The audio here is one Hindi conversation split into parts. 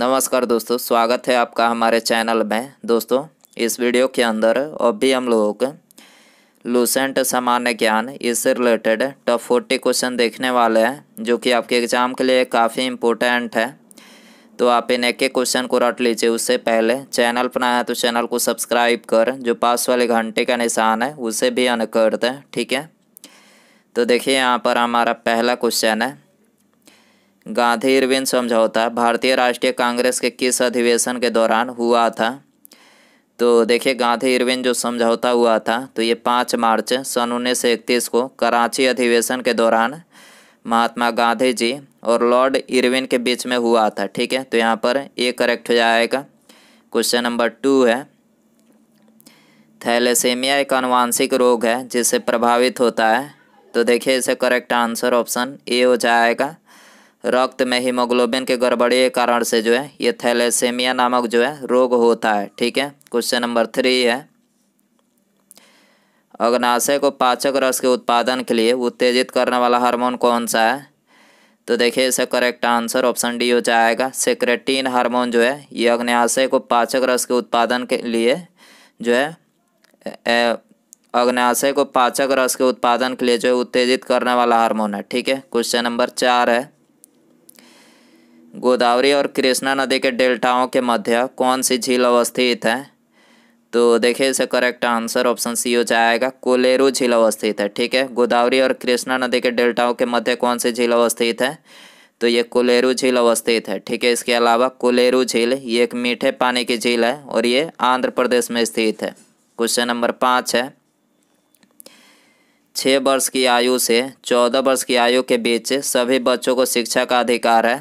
नमस्कार दोस्तों स्वागत है आपका हमारे चैनल में दोस्तों इस वीडियो के अंदर अब भी हम लोग लूसेंट सामान्य ज्ञान इससे रिलेटेड टॉप फोर्टी क्वेश्चन देखने वाले हैं जो कि आपके एग्ज़ाम के लिए काफ़ी इम्पोर्टेंट है तो आप इन एक एक क्वेश्चन को रट लीजिए उससे पहले चैनल पर आया तो चैनल को सब्सक्राइब कर जो पास वाले घंटे का निशान है उसे भी अन कर दें ठीक है तो देखिए यहाँ पर हमारा पहला क्वेश्चन है गांधी इरविन समझौता भारतीय राष्ट्रीय कांग्रेस के किस अधिवेशन के दौरान हुआ था तो देखिए गांधी इरविन जो समझौता हुआ था तो ये पाँच मार्च सन उन्नीस को कराची अधिवेशन के दौरान महात्मा गांधी जी और लॉर्ड इरविन के बीच में हुआ था ठीक है तो यहाँ पर ये करेक्ट हो जाएगा क्वेश्चन नंबर टू है थैलेसेमिया एक अनुवांशिक रोग है जिससे प्रभावित होता है तो देखिए इसे करेक्ट आंसर ऑप्शन ए हो जाएगा रक्त में हीमोग्लोबिन के गड़बड़ी के कारण से जो है ये थैलेसेमिया नामक जो है रोग होता है ठीक है क्वेश्चन नंबर थ्री है अग्नाशय को पाचक रस के उत्पादन के लिए उत्तेजित करने वाला हार्मोन कौन सा है तो देखिए इसका करेक्ट आंसर ऑप्शन डी हो जाएगा सेक्रेटीन हार्मोन जो है ये अग्नाशय को पाचक रस के उत्पादन के लिए जो है अग्नाशय को पाचक रस के उत्पादन के लिए जो है उत्तेजित करने वाला हार्मोन है ठीक है क्वेश्चन नंबर चार है गोदावरी और कृष्णा नदी के डेल्टाओं के मध्य कौन सी झील अवस्थित है तो देखिए इसे करेक्ट आंसर ऑप्शन सी हो जाएगा कोलेरू झील अवस्थित है ठीक है गोदावरी और कृष्णा नदी के डेल्टाओं के मध्य कौन सी झील अवस्थित है तो ये कोलेरू झील अवस्थित है ठीक है इसके अलावा कोलेरू झील ये एक मीठे पानी की झील है और ये आंध्र प्रदेश में स्थित है क्वेश्चन नंबर पाँच है छः वर्ष की आयु से चौदह वर्ष की आयु के बीच सभी बच्चों को शिक्षा का अधिकार है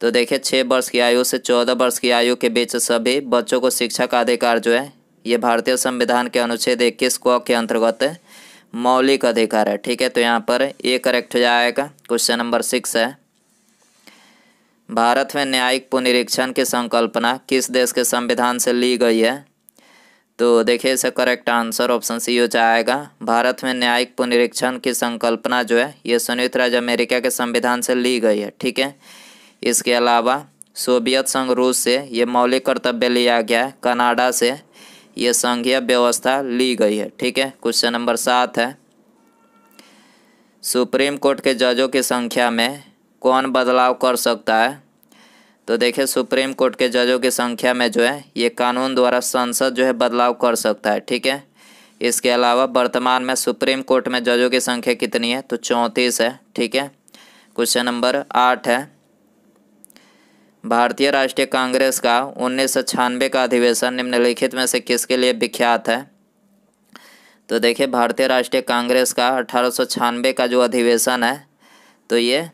तो देखिए छः वर्ष की आयु से चौदह वर्ष की आयु के बीच सभी बच्चों को शिक्षा का अधिकार जो है ये भारतीय संविधान के अनुच्छेद इक्कीस को के अंतर्गत मौलिक अधिकार है ठीक है तो यहाँ पर ये करेक्ट हो जाएगा क्वेश्चन नंबर सिक्स है भारत में न्यायिक पुनरीक्षण की संकल्पना किस देश के संविधान से ली गई है तो देखिए इसे करेक्ट आंसर ऑप्शन सी हो जाएगा भारत में न्यायिक पुनरीक्षण की संकल्पना जो है ये संयुक्त राज्य अमेरिका के संविधान से ली गई है ठीक है इसके अलावा सोवियत संघ रूस से ये मौलिक कर्तव्य लिया गया है कनाडा से ये संघीय व्यवस्था ली गई है ठीक है क्वेश्चन नंबर सात है सुप्रीम कोर्ट के जजों की संख्या में कौन बदलाव कर सकता है तो देखिए सुप्रीम कोर्ट के जजों की संख्या में जो है ये कानून द्वारा संसद जो है बदलाव कर सकता है ठीक है इसके अलावा वर्तमान में सुप्रीम कोर्ट में जजों की संख्या कितनी है तो चौंतीस है ठीक है क्वेश्चन नंबर आठ है भारतीय राष्ट्रीय कांग्रेस का उन्नीस का अधिवेशन निम्नलिखित में से किसके लिए विख्यात है तो देखिए भारतीय राष्ट्रीय कांग्रेस का अठारह का जो अधिवेशन है तो ये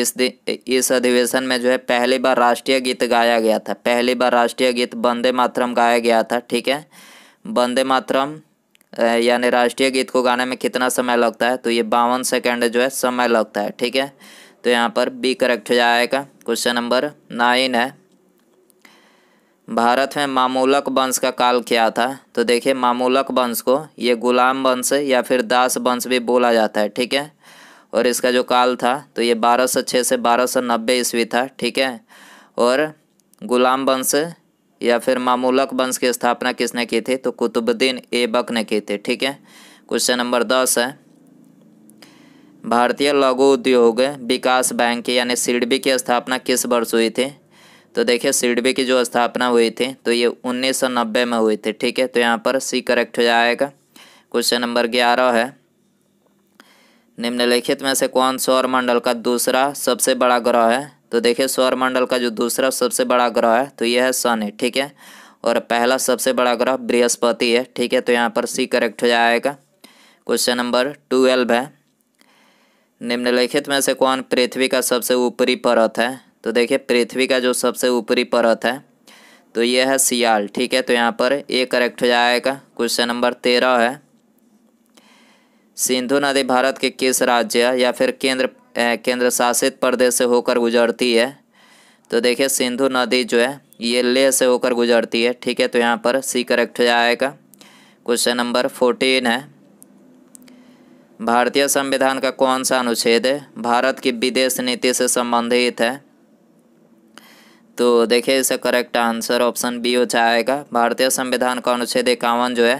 इस इस अधिवेशन में जो है पहली बार राष्ट्रीय गीत गाया गया था पहली बार राष्ट्रीय गीत वंदे मातरम गाया गया था ठीक है वंदे मातरम यानी राष्ट्रीय गीत को गाने में कितना समय लगता है तो ये बावन सेकेंड जो है समय लगता है ठीक है तो यहाँ पर बी करेक्ट हो जाएगा क्वेश्चन नंबर नाइन है भारत में मामूलक वंश का काल क्या था तो देखिए मामूलक वंश को ये गुलाम वंश या फिर दास वंश भी बोला जाता है ठीक है और इसका जो काल था तो ये बारह सौ छः से बारह सौ नब्बे ईस्वी था ठीक है और गुलाम वंश या फिर मामूलक वंश की स्थापना किसने की थी तो कुतुबुद्दीन ऐबक ने की थी ठीक है क्वेश्चन नंबर दस है भारतीय लघु उद्योग विकास बैंक यानी सीडबी की स्थापना किस वर्ष हुई थी तो देखिए सीडबी की जो स्थापना हुई थी तो ये 1990 में हुई थी ठीक है तो यहाँ पर सी करेक्ट हो जाएगा क्वेश्चन नंबर ग्यारह है निम्नलिखित में से कौन सौर मंडल का दूसरा सबसे बड़ा ग्रह है तो देखिए सौर मंडल का जो दूसरा सबसे बड़ा ग्रह है तो यह है सन ठीक है और पहला सबसे बड़ा ग्रह बृहस्पति है ठीक है तो यहाँ पर सी करेक्ट हो जाएगा क्वेश्चन नंबर ट्वेल्व है निम्नलिखित में से कौन पृथ्वी का सबसे ऊपरी परत है तो देखिए पृथ्वी का जो सबसे ऊपरी परत है तो ये है सियाल ठीक है तो यहाँ पर ए करेक्ट हो जाएगा क्वेश्चन नंबर तेरह है सिंधु नदी भारत के किस राज्य या फिर केंद्र केंद्र शासित प्रदेश से होकर गुजरती है तो देखिए सिंधु नदी जो है ये ले से होकर गुजरती है ठीक है तो यहाँ पर सी करेक्ट हो जाएगा क्वेश्चन नंबर फोर्टीन है भारतीय संविधान का कौन सा अनुच्छेद भारत की विदेश नीति से संबंधित है तो देखिए इसे करेक्ट आंसर ऑप्शन बी हो जाएगा भारतीय संविधान का अनुच्छेद इक्यावन जो है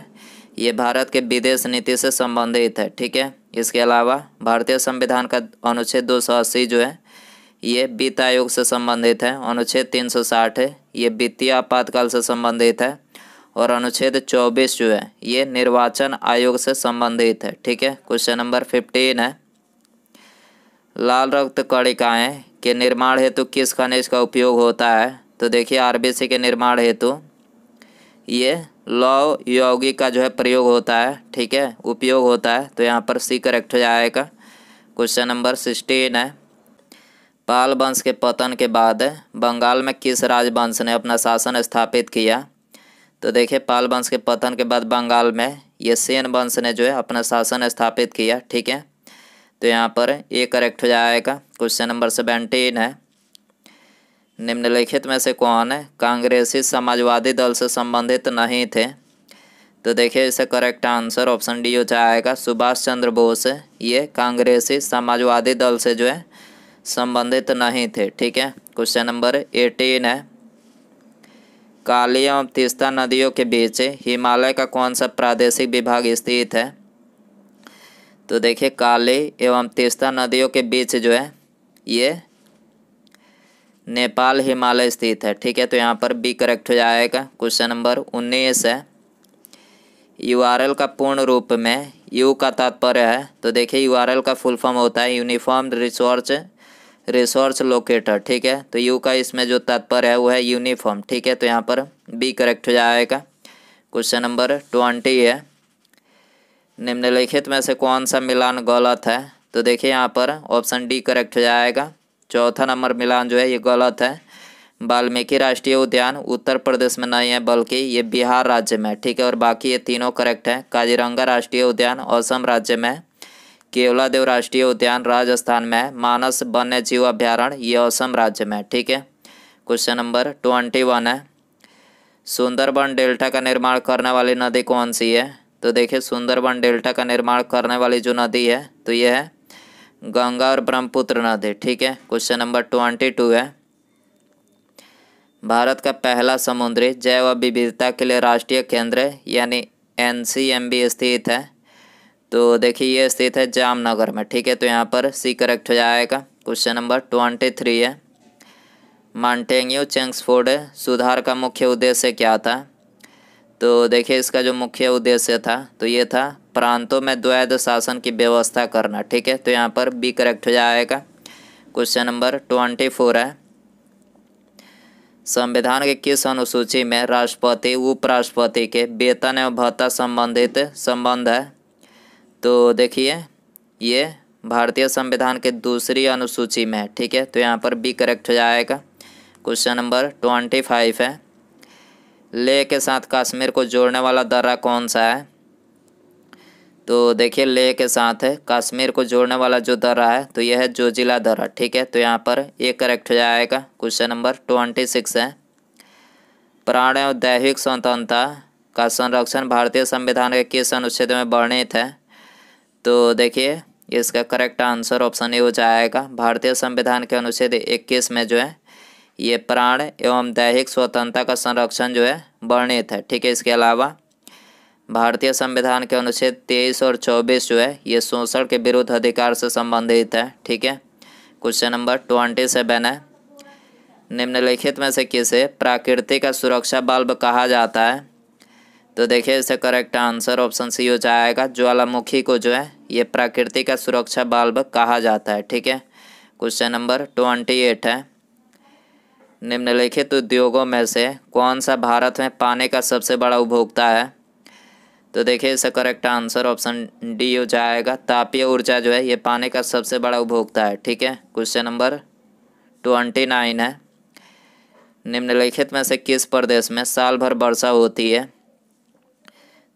ये भारत के विदेश नीति से संबंधित है ठीक है इसके अलावा भारतीय संविधान का अनुच्छेद दो जो है ये वित्त आयोग से संबंधित है अनुच्छेद तीन साठ है ये वित्तीय आपातकाल से संबंधित है और अनुच्छेद 24 जो है ये निर्वाचन आयोग से संबंधित है ठीक है क्वेश्चन नंबर 15 है लाल रक्त कणिकाएँ के निर्माण हेतु किस खनिज का उपयोग होता है तो देखिए आरबीसी के निर्माण हेतु ये लौ यौगिक का जो है प्रयोग होता है ठीक है उपयोग होता है तो यहाँ पर सी करेक्ट हो जाएगा क्वेश्चन नंबर सिक्सटीन है पाल वंश के पतन के बाद बंगाल में किस राजवंश ने अपना शासन स्थापित किया तो देखिए पाल वंश के पतन के बाद बंगाल में ये सेन वंश ने जो है अपना शासन स्थापित किया ठीक है तो यहाँ पर ये करेक्ट हो जाएगा क्वेश्चन नंबर सेवेंटीन है निम्नलिखित में से कौन है कांग्रेसी समाजवादी दल से संबंधित नहीं थे तो देखिए इसे करेक्ट आंसर ऑप्शन डी हो जाएगा सुभाष चंद्र बोस ये कांग्रेसी समाजवादी दल से जो है संबंधित नहीं थे ठीक है क्वेश्चन नंबर एटीन है काली एवं तीस्ता नदियों के बीच हिमालय का कौन सा प्रादेशिक विभाग स्थित है तो देखिए काली एवं तीस्ता नदियों के बीच जो है ये नेपाल हिमालय स्थित है ठीक है तो यहाँ पर बी करेक्ट हो जाएगा क्वेश्चन नंबर उन्नीस है यू का पूर्ण रूप में यू का तात्पर्य है तो देखिए यू का फुल फॉर्म होता है यूनिफॉर्म रिसोर्च रिसोर्स लोकेटर ठीक है तो यू का इसमें जो तात्पर्य है वो है यूनिफॉर्म ठीक है तो यहाँ पर बी करेक्ट हो जाएगा क्वेश्चन नंबर ट्वेंटी है निम्नलिखित में से कौन सा मिलान गलत है तो देखिए यहाँ पर ऑप्शन डी करेक्ट हो जाएगा चौथा नंबर मिलान जो है ये गलत है वाल्मीकि राष्ट्रीय उद्यान उत्तर प्रदेश में नहीं है बल्कि ये बिहार राज्य में ठीक है और बाकी ये तीनों करेक्ट है काजीरंगा राष्ट्रीय उद्यान असम राज्य में केवला देव राष्ट्रीय उद्यान राजस्थान में मानस वन्य जीव अभ्यारण्य ये असम राज्य में ठीक है क्वेश्चन नंबर ट्वेंटी वन है सुंदरबन डेल्टा का निर्माण करने वाली नदी कौन सी है तो देखिए सुंदरबन डेल्टा का निर्माण करने वाली जो नदी है तो यह है गंगा और ब्रह्मपुत्र नदी ठीक है क्वेश्चन नंबर ट्वेंटी टू है भारत का पहला समुद्री जैव विविधता के लिए राष्ट्रीय केंद्र यानी एन स्थित है तो देखिए ये स्थित है जामनगर में ठीक है तो यहाँ पर सी करेक्ट हो जाएगा क्वेश्चन नंबर ट्वेंटी थ्री है मांटेन्यू चेंग्सफोर्ड सुधार का मुख्य उद्देश्य क्या था तो देखिए इसका जो मुख्य उद्देश्य था तो ये था प्रांतों में द्वैध शासन की व्यवस्था करना ठीक है तो यहाँ पर बी करेक्ट हो जाएगा क्वेश्चन नंबर ट्वेंटी फोर है संविधान के किस अनुसूची में राष्ट्रपति उपराष्ट्रपति के वेतन एवं भत्ता संबंधित संबंध है तो देखिए ये भारतीय संविधान के दूसरी अनुसूची में ठीक है तो यहाँ पर बी करेक्ट हो जाएगा क्वेश्चन नंबर ट्वेंटी फाइव है ले के साथ कश्मीर को जोड़ने वाला दर्रा कौन सा है तो देखिए ले के साथ है कश्मीर को जोड़ने वाला जो दर्रा है तो यह है जो जिला दर्रा ठीक है तो यहाँ पर ये करेक्ट हो जाएगा क्वेश्चन नंबर ट्वेंटी सिक्स है प्राण और दैहिक स्वतंत्रता का संरक्षण भारतीय संविधान के किस अनुच्छेद में वर्णित है तो देखिए इसका करेक्ट आंसर ऑप्शन ए हो जाएगा भारतीय संविधान के अनुच्छेद इक्कीस में जो है ये प्राण एवं दैहिक स्वतंत्रता का संरक्षण जो है वर्णित है ठीक है इसके अलावा भारतीय संविधान के अनुच्छेद तेईस और चौबीस जो है ये शोषण के विरुद्ध अधिकार से संबंधित है ठीक है क्वेश्चन नंबर ट्वेंटी सेवन है निम्नलिखित में से किसे प्राकृतिक सुरक्षा बल्ब कहा जाता है तो देखिए इसे करेक्ट आंसर ऑप्शन सी हो जाएगा ज्वालामुखी को जो है ये प्रकृति का सुरक्षा बाल्ब कहा जाता है ठीक है क्वेश्चन नंबर ट्वेंटी एट है निम्नलिखित उद्योगों में से कौन सा भारत में पानी का सबसे बड़ा उपभोक्ता है तो देखिए इसे करेक्ट आंसर ऑप्शन डी हो जाएगा तापीय ऊर्जा जो है ये पानी का सबसे बड़ा उपभोक्ता है ठीक है क्वेश्चन नंबर ट्वेंटी नाइन है निम्नलिखित में से किस प्रदेश में साल भर वर्षा होती है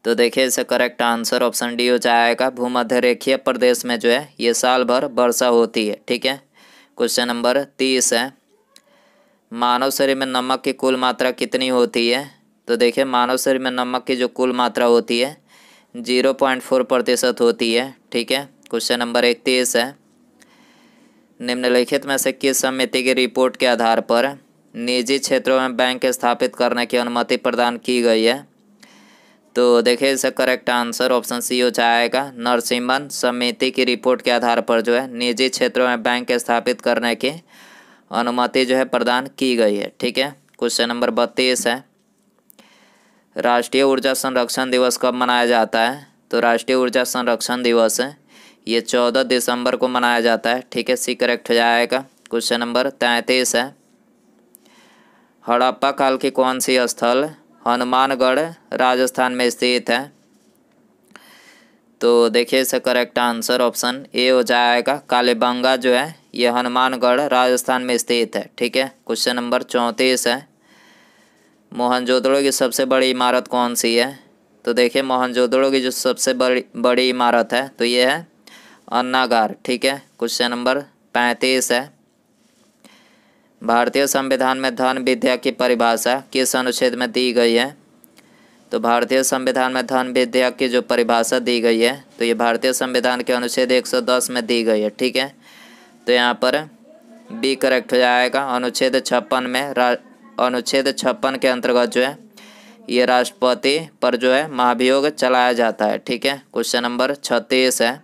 तो देखिए इसका करेक्ट आंसर ऑप्शन डी हो जाएगा भूमध्य रेखीय प्रदेश में जो है ये साल भर वर्षा होती है ठीक है क्वेश्चन नंबर तीस है मानव शरीर में नमक की कुल मात्रा कितनी होती है तो देखिए मानव शरीर में नमक की जो कुल मात्रा होती है जीरो पॉइंट फोर प्रतिशत होती है ठीक है क्वेश्चन नंबर इकतीस है निम्नलिखित में से किस समिति की रिपोर्ट के आधार पर निजी क्षेत्रों में बैंक स्थापित करने की अनुमति प्रदान की गई है तो देखिए इसका करेक्ट आंसर ऑप्शन सी हो जाएगा नरसिम्हन समिति की रिपोर्ट के आधार पर जो है निजी क्षेत्रों में बैंक स्थापित करने की अनुमति जो है प्रदान की गई है ठीक है क्वेश्चन नंबर बत्तीस है राष्ट्रीय ऊर्जा संरक्षण दिवस कब मनाया जाता है तो राष्ट्रीय ऊर्जा संरक्षण दिवस है ये चौदह दिसंबर को मनाया जाता है ठीक है सी करेक्ट हो जाएगा क्वेश्चन नंबर तैंतीस है हड़प्पा काल की कौन सी स्थल हनुमानगढ़ राजस्थान में स्थित है तो देखिए इसका करेक्ट आंसर ऑप्शन ए हो जाएगा कालेबंगा जो है ये हनुमानगढ़ राजस्थान में स्थित है ठीक है क्वेश्चन नंबर चौंतीस है मोहनजोदड़ो की सबसे बड़ी इमारत कौन सी है तो देखिए मोहनजोदड़ो की जो सबसे बड़ी बड़ी इमारत है तो ये है अन्नागार ठीक है क्वेश्चन नंबर पैंतीस है भारतीय संविधान में धन विद्या की परिभाषा किस अनुच्छेद में दी गई है तो भारतीय संविधान में धन विद्या की जो परिभाषा दी गई है तो ये भारतीय संविधान के अनुच्छेद 110 में दी गई है ठीक है तो यहाँ पर बी करेक्ट हो जाएगा अनुच्छेद छप्पन में अनुच्छेद छप्पन के अंतर्गत जो है ये राष्ट्रपति पर जो है महाभियोग चलाया जाता है ठीक है क्वेश्चन नंबर छत्तीस है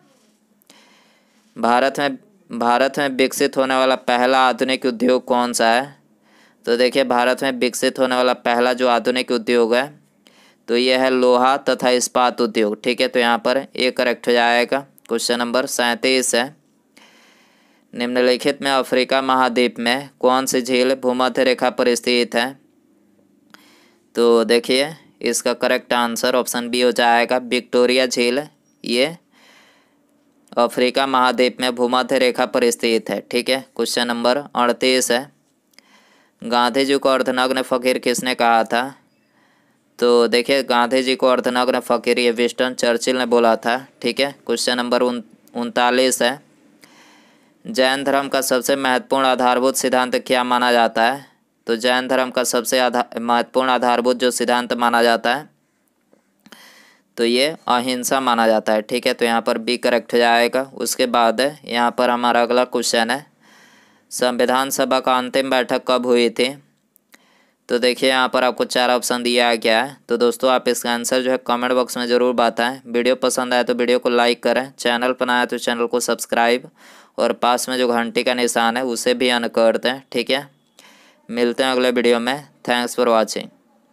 भारत में भारत में विकसित होने वाला पहला आधुनिक उद्योग कौन सा है तो देखिए भारत में विकसित होने वाला पहला जो आधुनिक उद्योग है तो यह है लोहा तथा इस्पात उद्योग ठीक है तो यहाँ पर ए करेक्ट हो जाएगा क्वेश्चन नंबर सैंतीस है निम्नलिखित में अफ्रीका महाद्वीप में कौन सी झील भूमध्य रेखा पर स्थित है तो देखिए इसका करेक्ट आंसर ऑप्शन बी हो जाएगा विक्टोरिया झील ये अफ्रीका महाद्वीप में भूमध्य रेखा पर स्थित है ठीक है क्वेश्चन नंबर अड़तीस है गांधी जी को अर्धनग्न फकीर किसने कहा था तो देखिए गांधी जी को अर्धनग्न फकीर ये विस्टन चर्चिल ने बोला था ठीक है क्वेश्चन नंबर उन उनतालीस है जैन धर्म का सबसे महत्वपूर्ण आधारभूत सिद्धांत क्या माना जाता है तो जैन धर्म का सबसे आधा महत्वपूर्ण आधारभूत जो सिद्धांत माना जाता है तो ये अहिंसा माना जाता है ठीक है तो यहाँ पर बी करेक्ट हो जाएगा उसके बाद यहाँ पर हमारा अगला क्वेश्चन है संविधान सभा का अंतिम बैठक कब हुई थी तो देखिए यहाँ पर आपको चार ऑप्शन दिया गया है तो दोस्तों आप इसका आंसर जो है कमेंट बॉक्स में ज़रूर बताएं वीडियो पसंद आए तो वीडियो को लाइक करें चैनल पर आए तो चैनल को सब्सक्राइब और पास में जो घंटी का निशान है उसे भी अन दें ठीक है मिलते हैं अगले वीडियो में थैंक्स फॉर वॉचिंग